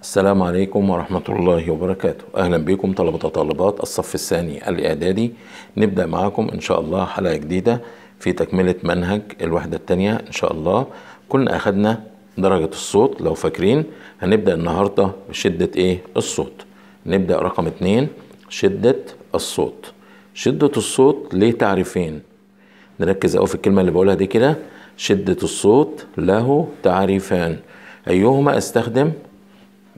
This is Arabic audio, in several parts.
السلام عليكم ورحمة الله وبركاته أهلا بكم طلبة طالبات الصف الثاني الإعدادي نبدأ معكم إن شاء الله حلقة جديدة في تكملة منهج الوحدة الثانية إن شاء الله كنا أخدنا درجة الصوت لو فاكرين هنبدأ النهاردة بشدة إيه الصوت نبدأ رقم اتنين شدة الصوت شدة الصوت ليه تعريفين نركز أوي في الكلمة اللي بقولها دي كده شدة الصوت له تعريفان أيهما أستخدم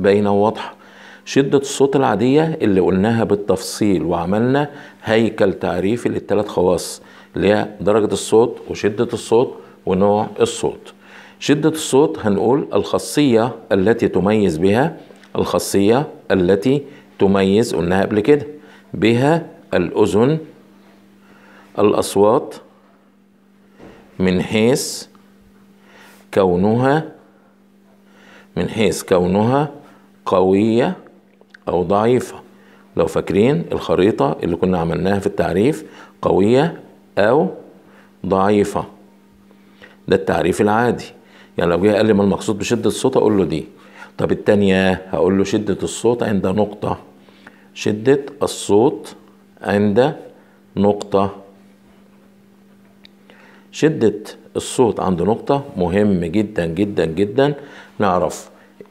باينه وواضحه شدة الصوت العادية اللي قلناها بالتفصيل وعملنا هيكل تعريفي للثلاث خواص اللي هي درجة الصوت وشدة الصوت ونوع الصوت شدة الصوت هنقول الخاصية التي تميز بها الخاصية التي تميز قلناها قبل كده بها الأذن الأصوات من حيث كونها من حيث كونها قوية أو ضعيفة لو فاكرين الخريطة اللي كنا عملناها في التعريف قوية أو ضعيفة ده التعريف العادي يعني لو جه قال لي ما المقصود بشدة الصوت أقول له دي طب التانية هقول له شدة الصوت عند نقطة شدة الصوت عند نقطة شدة الصوت عند نقطة مهم جدا جدا جدا نعرف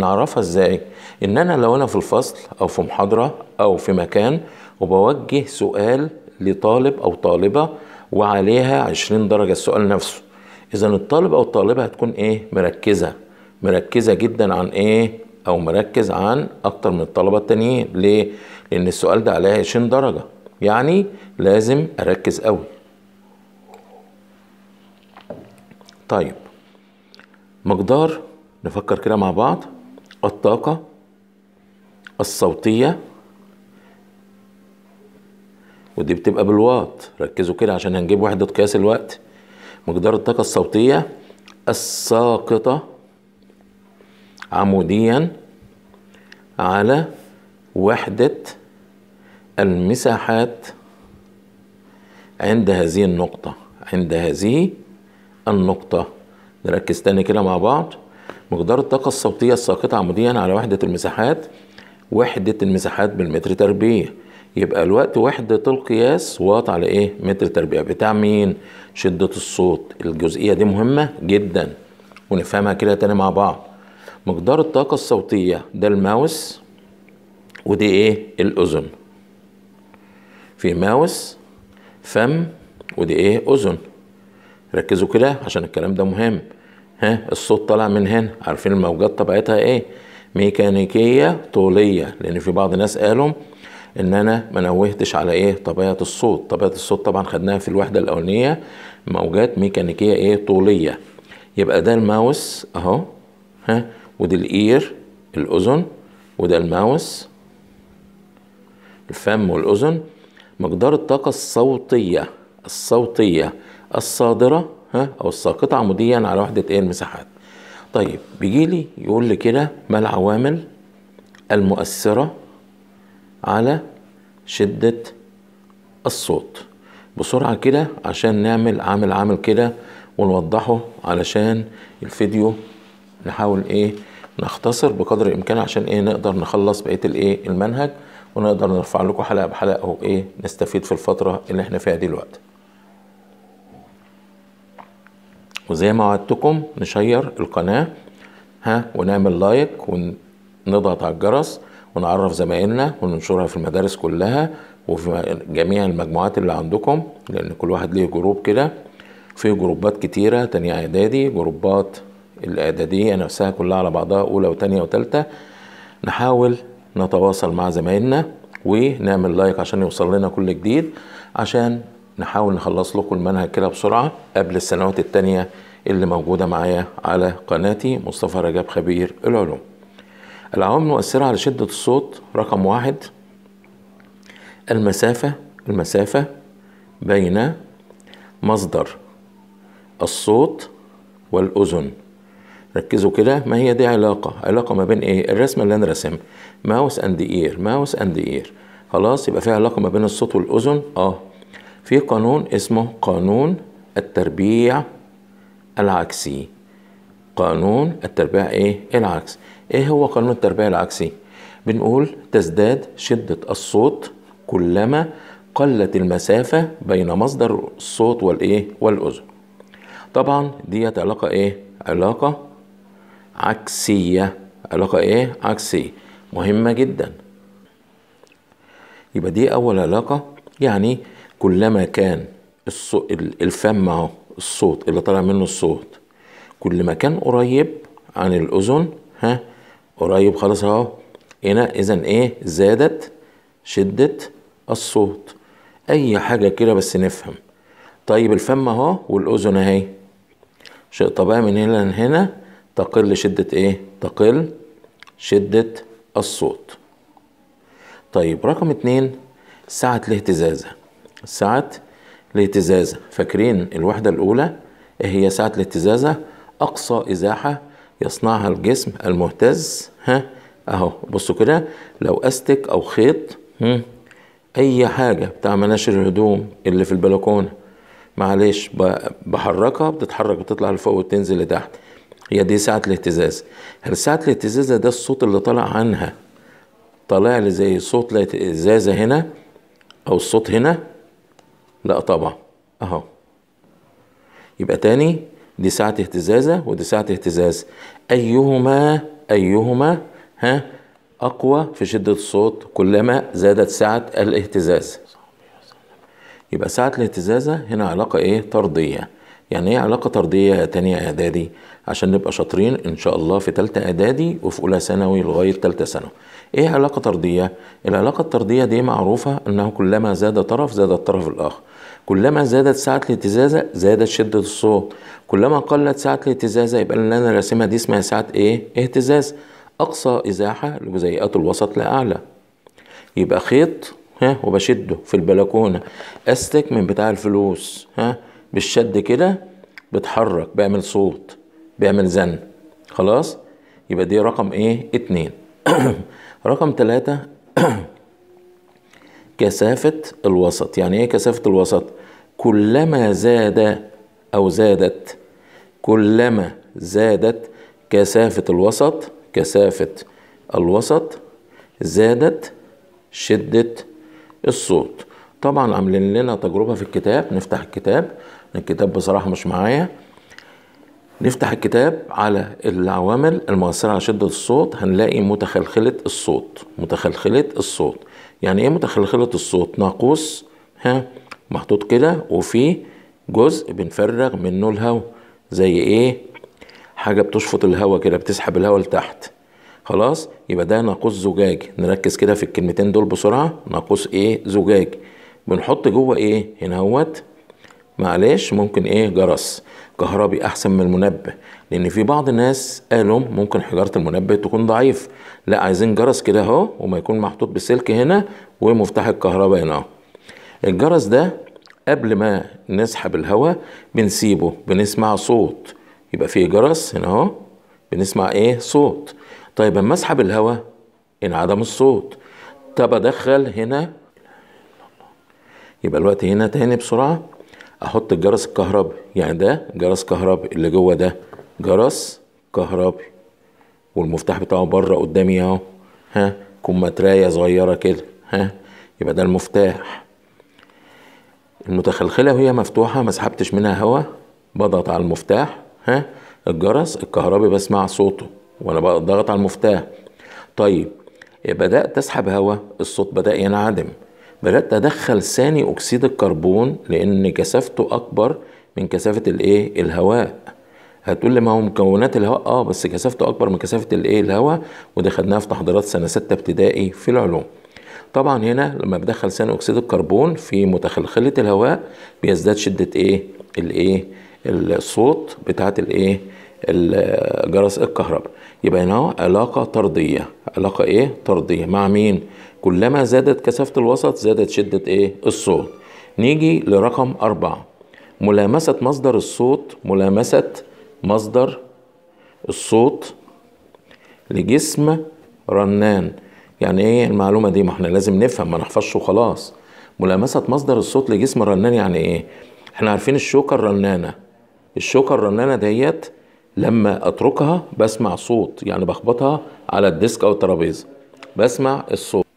نعرفها ازاي ان انا لو انا في الفصل او في محاضره او في مكان وبوجه سؤال لطالب او طالبه وعليها 20 درجه السؤال نفسه اذا الطالب او الطالبه هتكون ايه مركزه مركزه جدا عن ايه او مركز عن اكتر من الطلبه التانيين ليه لان السؤال ده عليها 20 درجه يعني لازم اركز قوي طيب مقدار نفكر كده مع بعض الطاقة الصوتية ودي بتبقى بالواط ركزوا كده عشان هنجيب وحدة قياس الوقت مقدار الطاقة الصوتية الساقطة عموديا على وحدة المساحات عند هذه النقطة عند هذه النقطة نركز تاني كده مع بعض مقدار الطاقة الصوتية الساقطة عموديا على وحدة المساحات وحدة المساحات بالمتر تربيع يبقى الوقت وحدة القياس واط على ايه متر تربيع بتاع مين شدة الصوت الجزئية دي مهمة جدا ونفهمها كده تاني مع بعض مقدار الطاقة الصوتية ده الماوس ودي ايه الاذن في ماوس فم ودي ايه اذن ركزوا كده عشان الكلام ده مهم ها الصوت طالع من هنا عارفين الموجات طبيعتها ايه ميكانيكيه طوليه لان في بعض الناس قالوا ان انا ما نوهتش على ايه طبيعه الصوت طبيعه الصوت طبعا خدناها في الوحده الاولانيه موجات ميكانيكيه ايه طوليه يبقى ده الماوس اهو ها ودي الاير الاذن وده الماوس الفم والاذن مقدار الطاقه الصوتيه الصوتيه الصادره ها او الساقطه عموديا على وحده ايه المساحات طيب بيجي لي يقول لي كده ما العوامل المؤثره على شده الصوت بسرعه كده عشان نعمل عامل عامل كده ونوضحه علشان الفيديو نحاول ايه نختصر بقدر الامكان عشان ايه نقدر نخلص بقيه الايه المنهج ونقدر نرفع لكم حلقه بحلقه وايه نستفيد في الفتره اللي احنا فيها دلوقتي وزي ما وعدتكم نشير القناة ها ونعمل لايك ونضغط على الجرس ونعرف زمايلنا وننشرها في المدارس كلها وفي جميع المجموعات اللي عندكم لأن كل واحد ليه جروب كده في جروبات كتيرة تانية إعدادي جروبات الإعدادية نفسها كلها على بعضها أولى وتانية وتالتة نحاول نتواصل مع زمايلنا ونعمل لايك عشان يوصل لنا كل جديد عشان نحاول نخلص لكم المنهج كده بسرعة قبل السنوات التانية اللي موجودة معايا على قناتي مصطفى رجب خبير العلوم العوامل المؤثرة على شدة الصوت رقم واحد المسافة المسافة بين مصدر الصوت والأذن ركزوا كده ما هي دي علاقة علاقة ما بين ايه الرسمة اللي انا رسم ماوس اند اير ماوس اند اير خلاص يبقى في علاقة ما بين الصوت والأذن اه في قانون اسمه قانون التربيع العكسي قانون التربيع ايه العكسي ايه هو قانون التربيع العكسي بنقول تزداد شدة الصوت كلما قلت المسافة بين مصدر الصوت والايه والأذن طبعا ديت علاقة ايه علاقة عكسية علاقة ايه عكسية مهمة جدا يبقى دي أول علاقة يعني كلما كان الفم اهو الصوت اللي طالع منه الصوت كل ما كان قريب عن الاذن ها قريب خلاص اهو هنا اذا ايه زادت شده الصوت اي حاجه كده بس نفهم طيب الفم اهو والاذن اهي شيء طبيعي من هنا لهنا تقل شده ايه تقل شده الصوت طيب رقم اتنين سعه الاهتزازه ساعة الاهتزازة فاكرين الوحدة الأولى إيه هي ساعة الاهتزازة أقصى إزاحة يصنعها الجسم المهتز ها أهو بصوا كده لو أستك أو خيط أي حاجة بتاع مناشر الهدوم اللي في البلكونة معلش بحركها بتتحرك بتطلع لفوق وتنزل لتحت هي دي ساعة الاهتزاز هل ساعة الاهتزازة ده الصوت اللي طالع عنها طالع لي زي صوت الاهتزازة هنا أو الصوت هنا لا طبعا اهو يبقى تاني دي ساعة اهتزازة ودي ساعة اهتزاز أيهما أيهما ها أقوى في شدة الصوت كلما زادت ساعة الاهتزاز يبقى ساعة الاهتزازة هنا علاقة إيه طردية يعني ايه علاقة طردية تانية إعدادي عشان نبقى شاطرين إن شاء الله في تالتة إعدادي وفي أولى ثانوي لغاية تالتة ثانوي. إيه علاقة طردية؟ العلاقة الطردية دي معروفة إنه كلما زاد طرف زاد الطرف الآخر. كلما زادت ساعة الاهتزاز زادت شدة الصوت. كلما قلت ساعة الاهتزاز يبقى اللي أنا راسمها دي اسمها ساعة إيه؟ اهتزاز. أقصى إزاحة لجزيئات الوسط لأعلى. يبقى خيط ها وبشده في البلكونة أستك من بتاع الفلوس ها بالشد كده بتحرك بيعمل صوت بيعمل زن خلاص يبقى دي رقم ايه اتنين رقم تلاتة كثافة الوسط يعني ايه كثافة الوسط كلما زاد او زادت كلما زادت كثافة الوسط كثافة الوسط زادت شدة الصوت طبعا عاملين لنا تجربة في الكتاب نفتح الكتاب الكتاب بصراحة مش معايا نفتح الكتاب على العوامل المؤثرة على شدة الصوت هنلاقي متخلخلة الصوت متخلخلة الصوت يعني ايه متخلخلة الصوت ناقوس ها محطوط كده وفيه جزء بنفرغ منه الهواء زي ايه حاجة بتشفط الهواء كده بتسحب الهواء لتحت خلاص يبقى ده ناقوس زجاج نركز كده في الكلمتين دول بسرعة ناقوس ايه زجاج بنحط جوه ايه هنا هوت معلش ممكن ايه جرس كهربي احسن من المنبه لان في بعض الناس قالوا ممكن حجاره المنبه تكون ضعيف لا عايزين جرس كده اهو وما يكون محطوط بسلك هنا ومفتاح الكهرباء هنا الجرس ده قبل ما نسحب الهواء بنسيبه بنسمع صوت يبقى فيه جرس هنا اهو بنسمع ايه صوت طيب اما اسحب الهواء انعدم الصوت طب ادخل هنا يبقى الوقت هنا تاني بسرعه احط الجرس الكهربي يعني ده جرس كهربي اللي جوه ده جرس كهربي والمفتاح بتاعه بره قدامي اهو ها كون مترايه صغيره كده ها يبقى ده المفتاح المتخلخله وهي مفتوحه ما سحبتش منها هواء بضغط على المفتاح ها الجرس الكهربي بسمع صوته وانا بضغط على المفتاح طيب بدات اسحب هواء الصوت بدا ينعدم بدات ادخل ثاني اكسيد الكربون لان كثافته اكبر من كثافه الايه الهواء هتقول لي ما هو مكونات الهواء اه بس كثافته اكبر من كثافه الايه الهواء ودي خدناها في تحضيرات سنه سته ابتدائي في العلوم طبعا هنا لما بدخل ثاني اكسيد الكربون في متخلخله الهواء بيزداد شده ايه الايه الصوت بتاعه الايه جرس الكهرباء يبقى هنا علاقة طردية علاقة ايه طردية مع مين كلما زادت كثافة الوسط زادت شدة إيه؟ الصوت نيجي لرقم أربعة ملامسة مصدر الصوت ملامسة مصدر الصوت لجسم رنان يعني ايه المعلومة دي ما احنا لازم نفهم ما نحفظش وخلاص ملامسة مصدر الصوت لجسم الرنان يعني ايه احنا عارفين الشوكة الرنانة الشوكة الرنانة ديت لما اتركها بسمع صوت يعني بخبطها على الديسك او الترابيزة بسمع الصوت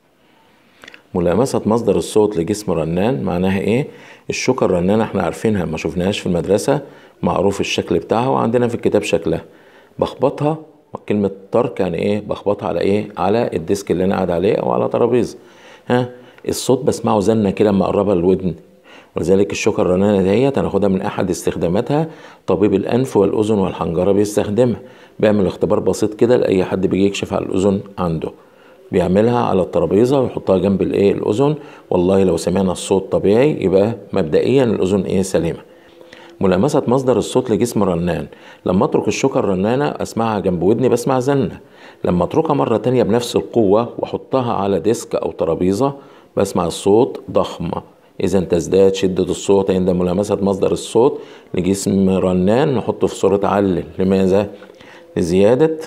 ملامسة مصدر الصوت لجسم رنان معناها إيه؟ الشوكة الرنانة إحنا عارفينها ما شفناهاش في المدرسة معروف الشكل بتاعها وعندنا في الكتاب شكلها بخبطها كلمة طرق يعني إيه؟ بخبطها على إيه؟ على الديسك اللي أنا قاعد عليه أو على ترابيزة ها؟ الصوت بسمعه زنة كده لما أقربها للودن ولذلك الشوكة الرنانة ديت هناخدها من أحد استخداماتها طبيب الأنف والأذن والحنجرة بيستخدمها بيعمل اختبار بسيط كده لأي حد بيجي يكشف على الأذن عنده بيعملها على الترابيزه ويحطها جنب الايه الاذن والله لو سمعنا الصوت طبيعي يبقى مبدئيا الاذن ايه سليمه ملامسة مصدر الصوت لجسم الرنان لما اترك الشوكة الرنانة اسمعها جنب ودني بسمع زنة لما اتركها مرة تانية بنفس القوة واحطها على ديسك او ترابيزة بسمع الصوت ضخمة إذا تزداد شدة الصوت عند ملامسة مصدر الصوت لجسم رنان نحطه في صورة علل لماذا؟ لزيادة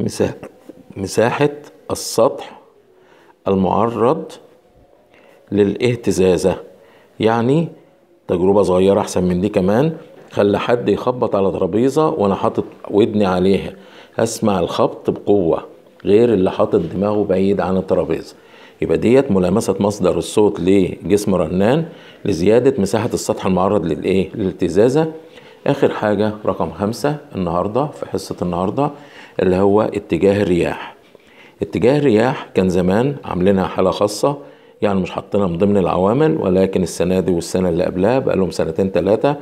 مساحة مساحة السطح المعرض للاهتزازة يعني تجربة صغيرة أحسن من دي كمان خلي حد يخبط على ترابيزة وأنا حاطط ودني عليها أسمع الخبط بقوة غير اللي حاطط دماغه بعيد عن الترابيزة يبقى ديت ملامسة مصدر الصوت لجسم رنان لزيادة مساحة السطح المعرض للإيه؟ للاهتزازة آخر حاجة رقم خمسة النهاردة في حصة النهاردة اللي هو اتجاه الرياح اتجاه الرياح كان زمان عاملينها حالة خاصة يعني مش حاطينها من ضمن العوامل ولكن السنة دي والسنة اللي قبلها بقالهم سنتين ثلاثة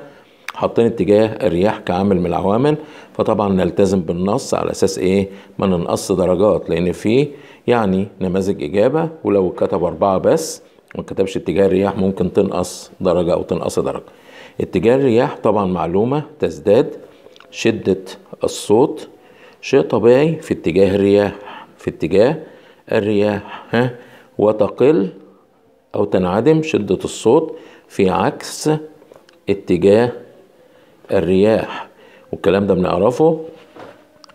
حاطين اتجاه الرياح كعامل من العوامل فطبعا نلتزم بالنص على اساس ايه ما ننقص درجات لان في يعني نماذج اجابه ولو كتب اربعه بس ما كتبش اتجاه الرياح ممكن تنقص درجه او تنقص درجه اتجاه الرياح طبعا معلومه تزداد شده الصوت شيء طبيعي في اتجاه الرياح في اتجاه الرياح ها وتقل أو تنعدم شدة الصوت في عكس اتجاه الرياح والكلام ده بنعرفه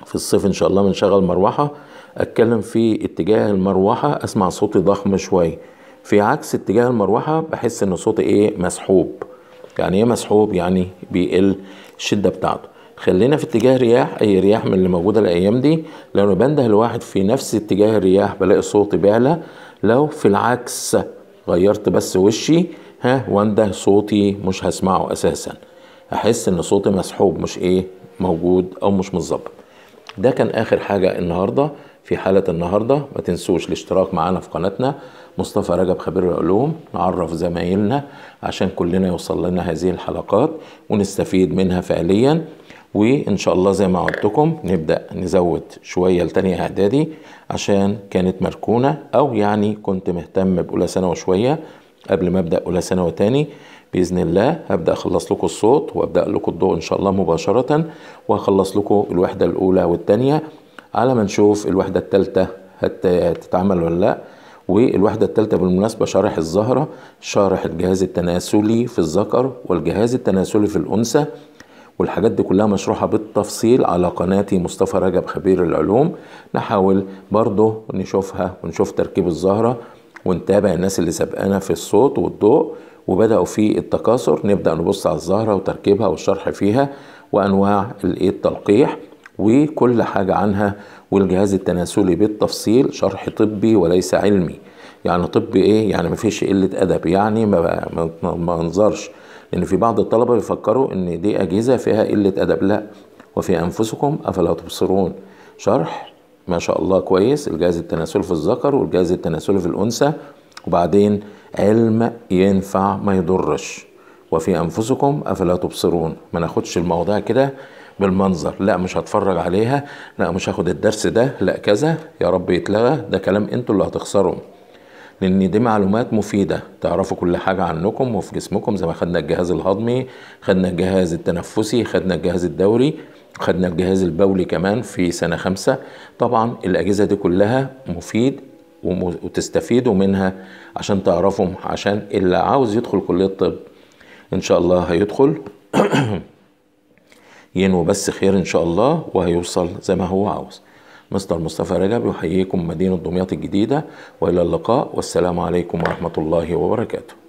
في الصيف إن شاء الله بنشغل مروحة أتكلم في اتجاه المروحة أسمع صوتي ضخم شوية في عكس اتجاه المروحة بحس إن صوتي إيه مسحوب يعني إيه مسحوب يعني بيقل الشدة بتاعته خلينا في اتجاه رياح اي رياح من اللي موجوده الايام دي لو انا بنده الواحد في نفس اتجاه الرياح بلاقي صوتي بيعلى لو في العكس غيرت بس وشي ها وانده صوتي مش هسمعه اساسا احس ان صوتي مسحوب مش ايه موجود او مش متظبط ده كان اخر حاجه النهارده في حاله النهارده ما تنسوش الاشتراك معانا في قناتنا مصطفى رجب خبير العلوم نعرف زمايلنا عشان كلنا يوصل لنا هذه الحلقات ونستفيد منها فعليا وان شاء الله زي ما لكم نبدا نزود شويه لتانية اعدادي عشان كانت مركونه او يعني كنت مهتم باولى ثانوي شويه قبل ما ابدا اولى ثانوي تاني باذن الله هبدا اخلص لكم الصوت وابدا لكم الضوء ان شاء الله مباشره وهخلص لكم الوحده الاولى والثانيه على ما نشوف الوحده الثالثه هتتعمل ولا لا والوحدة الثالثة بالمناسبة شارح الزهرة شارح الجهاز التناسلي في الذكر والجهاز التناسلي في الأنثى والحاجات دي كلها مشروحة بالتفصيل على قناتي مصطفى رجب خبير العلوم نحاول برضه نشوفها ونشوف تركيب الزهرة ونتابع الناس اللي سبقانا في الصوت والضوء وبدأوا في التكاثر نبدأ نبص على الزهرة وتركيبها والشرح فيها وأنواع التلقيح وكل حاجة عنها والجهاز التناسلي بالتفصيل شرح طبي وليس علمي يعني طبي ايه يعني مفيش قلة ادب يعني ما منظرش لأن في بعض الطلبة بيفكروا إن دي أجهزة فيها قلة أدب لا وفي أنفسكم أفلا تبصرون شرح ما شاء الله كويس الجهاز التناسلي في الذكر والجهاز التناسلي في الأنثى وبعدين علم ينفع ما يضرش وفي أنفسكم أفلا تبصرون ما ناخدش الموضوع كده بالمنظر لا مش هتفرج عليها لا مش هاخد الدرس ده لا كذا يا رب يتلغى ده كلام انتوا اللي هتخسروا لان دي معلومات مفيده تعرفوا كل حاجه عنكم وفي جسمكم زي ما خدنا الجهاز الهضمي خدنا الجهاز التنفسي خدنا الجهاز الدوري خدنا الجهاز البولي كمان في سنه خمسة طبعا الاجهزه دي كلها مفيد وتستفيدوا منها عشان تعرفوا عشان اللي عاوز يدخل كليه الطب ان شاء الله هيدخل ينوي بس خير ان شاء الله وهيوصل زي ما هو عاوز مستر مصطفى رجب يحييكم مدينة دمياط الجديدة وإلى اللقاء والسلام عليكم ورحمة الله وبركاته